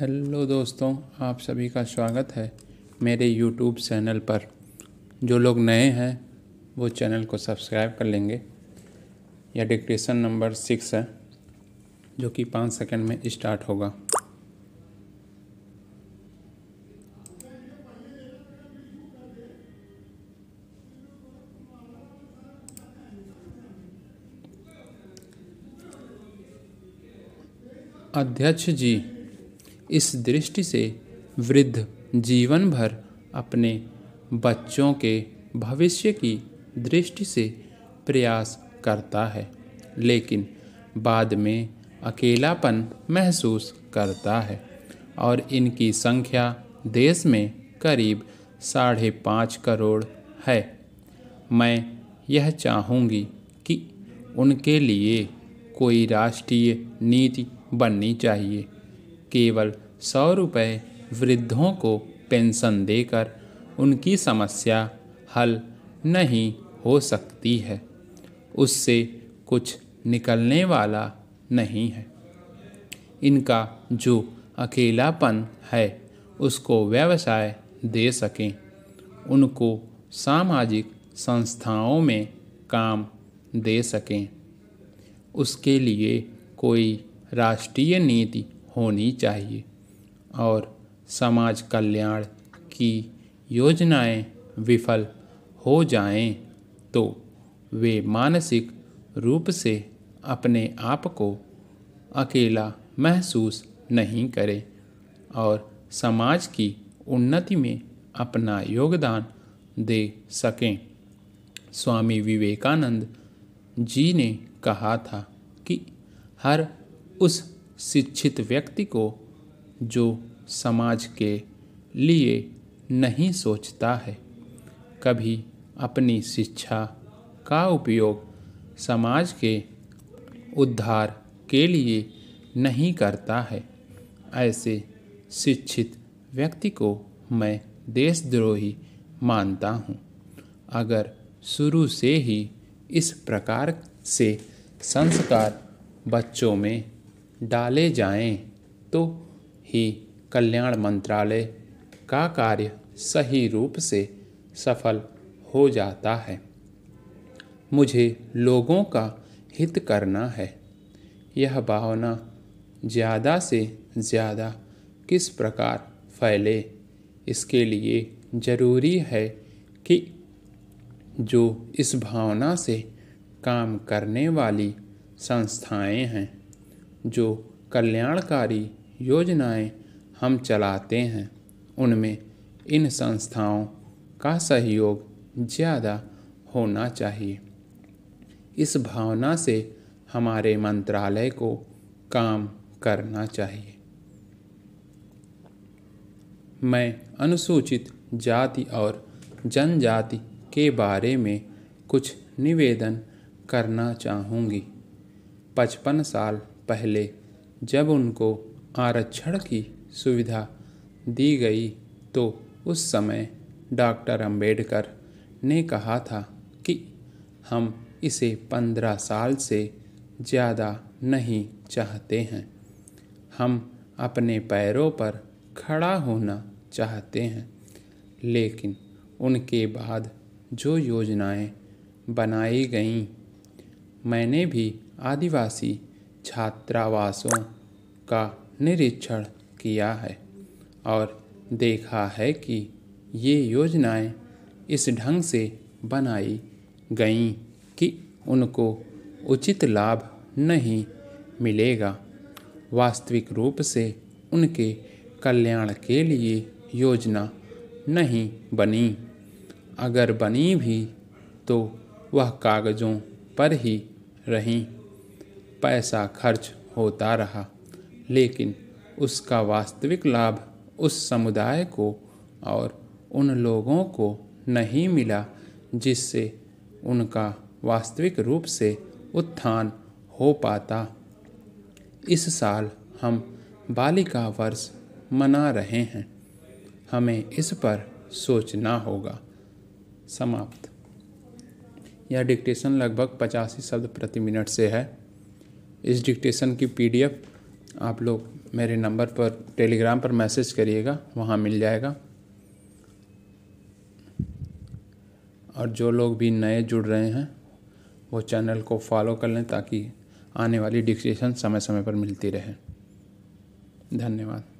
hello दोस्तों आप सभी का स्वागत है मेरे यूट्यूब चैनल पर जो लोग नए हैं वो चैनल को सब्सक्राइब कर लेंगे या डिक्टेशन नंबर सिक्स है जो कि पाँच सेकंड में स्टार्ट होगा अध्यक्ष जी इस दृष्टि से वृद्ध जीवन भर अपने बच्चों के भविष्य की दृष्टि से प्रयास करता है लेकिन बाद में अकेलापन महसूस करता है और इनकी संख्या देश में करीब साढ़े पाँच करोड़ है मैं यह चाहूँगी कि उनके लिए कोई राष्ट्रीय नीति बननी चाहिए केवल सौ रुपये वृद्धों को पेंशन देकर उनकी समस्या हल नहीं हो सकती है उससे कुछ निकलने वाला नहीं है इनका जो अकेलापन है उसको व्यवसाय दे सकें उनको सामाजिक संस्थाओं में काम दे सकें उसके लिए कोई राष्ट्रीय नीति होनी चाहिए और समाज कल्याण की योजनाएं विफल हो जाएं तो वे मानसिक रूप से अपने आप को अकेला महसूस नहीं करें और समाज की उन्नति में अपना योगदान दे सकें स्वामी विवेकानंद जी ने कहा था कि हर उस शिक्षित व्यक्ति को जो समाज के लिए नहीं सोचता है कभी अपनी शिक्षा का उपयोग समाज के उद्धार के लिए नहीं करता है ऐसे शिक्षित व्यक्ति को मैं देशद्रोही मानता हूँ अगर शुरू से ही इस प्रकार से संस्कार बच्चों में डाले जाएं तो ही कल्याण मंत्रालय का कार्य सही रूप से सफल हो जाता है मुझे लोगों का हित करना है यह भावना ज़्यादा से ज़्यादा किस प्रकार फैले इसके लिए ज़रूरी है कि जो इस भावना से काम करने वाली संस्थाएं हैं जो कल्याणकारी योजनाएं हम चलाते हैं उनमें इन संस्थाओं का सहयोग ज़्यादा होना चाहिए इस भावना से हमारे मंत्रालय को काम करना चाहिए मैं अनुसूचित जाति और जनजाति के बारे में कुछ निवेदन करना चाहूँगी पचपन साल पहले जब उनको आरक्षण की सुविधा दी गई तो उस समय डॉक्टर अंबेडकर ने कहा था कि हम इसे पंद्रह साल से ज़्यादा नहीं चाहते हैं हम अपने पैरों पर खड़ा होना चाहते हैं लेकिन उनके बाद जो योजनाएं बनाई गईं मैंने भी आदिवासी छात्रावासों का निरीक्षण किया है और देखा है कि ये योजनाएं इस ढंग से बनाई गई कि उनको उचित लाभ नहीं मिलेगा वास्तविक रूप से उनके कल्याण के लिए योजना नहीं बनी अगर बनी भी तो वह कागज़ों पर ही रहीं पैसा खर्च होता रहा लेकिन उसका वास्तविक लाभ उस समुदाय को और उन लोगों को नहीं मिला जिससे उनका वास्तविक रूप से उत्थान हो पाता इस साल हम बालिका वर्ष मना रहे हैं हमें इस पर सोचना होगा समाप्त यह डिक्टेशन लगभग पचासी शब्द प्रति मिनट से है इस डिक्टेशन की पीडीएफ आप लोग मेरे नंबर पर टेलीग्राम पर मैसेज करिएगा वहाँ मिल जाएगा और जो लोग भी नए जुड़ रहे हैं वो चैनल को फॉलो कर लें ताकि आने वाली डिक्टेशन समय समय पर मिलती रहे धन्यवाद